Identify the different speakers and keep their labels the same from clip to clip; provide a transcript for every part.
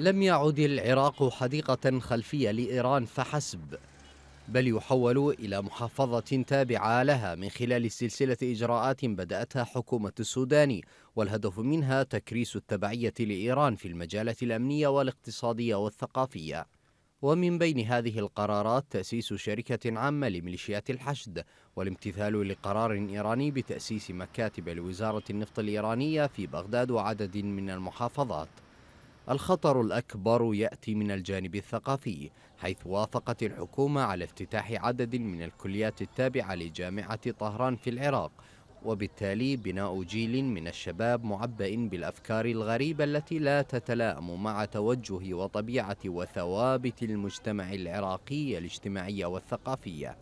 Speaker 1: لم يعد العراق حديقة خلفية لإيران فحسب بل يحول إلى محافظة تابعة لها من خلال سلسلة إجراءات بدأتها حكومة السوداني والهدف منها تكريس التبعية لإيران في المجالات الأمنية والاقتصادية والثقافية ومن بين هذه القرارات تأسيس شركة عامة لميليشيات الحشد والامتثال لقرار إيراني بتأسيس مكاتب لوزارة النفط الإيرانية في بغداد وعدد من المحافظات الخطر الأكبر يأتي من الجانب الثقافي حيث وافقت الحكومة على افتتاح عدد من الكليات التابعة لجامعة طهران في العراق وبالتالي بناء جيل من الشباب معبئ بالأفكار الغريبة التي لا تتلائم مع توجه وطبيعة وثوابت المجتمع العراقي الاجتماعية والثقافية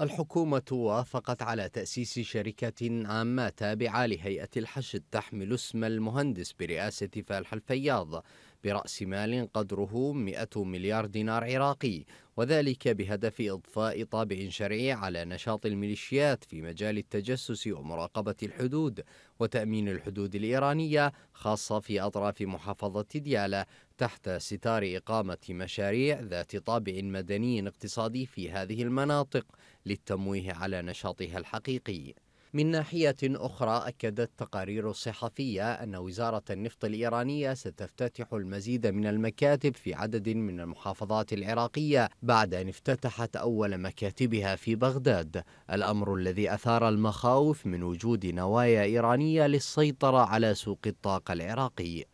Speaker 1: الحكومة وافقت على تأسيس شركة عامة تابعة لهيئة الحشد تحمل اسم المهندس برئاسة فالح الفياض برأس مال قدره 100 مليار دينار عراقي وذلك بهدف إضفاء طابع شرعي على نشاط الميليشيات في مجال التجسس ومراقبة الحدود وتأمين الحدود الإيرانية خاصة في أطراف محافظة ديالى تحت ستار إقامة مشاريع ذات طابع مدني اقتصادي في هذه المناطق للتمويه على نشاطها الحقيقي من ناحية أخرى أكدت تقارير صحفية أن وزارة النفط الإيرانية ستفتتح المزيد من المكاتب في عدد من المحافظات العراقية بعد أن افتتحت أول مكاتبها في بغداد الأمر الذي أثار المخاوف من وجود نوايا إيرانية للسيطرة على سوق الطاقة العراقي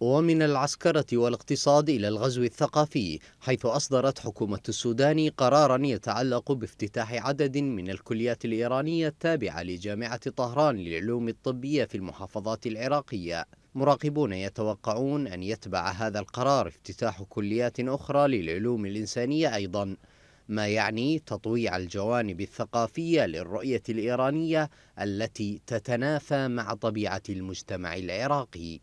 Speaker 1: ومن العسكرة والاقتصاد إلى الغزو الثقافي حيث أصدرت حكومة السودان قرارا يتعلق بافتتاح عدد من الكليات الإيرانية التابعة لجامعة طهران للعلوم الطبية في المحافظات العراقية مراقبون يتوقعون أن يتبع هذا القرار افتتاح كليات أخرى للعلوم الإنسانية أيضا ما يعني تطويع الجوانب الثقافية للرؤية الإيرانية التي تتنافى مع طبيعة المجتمع العراقي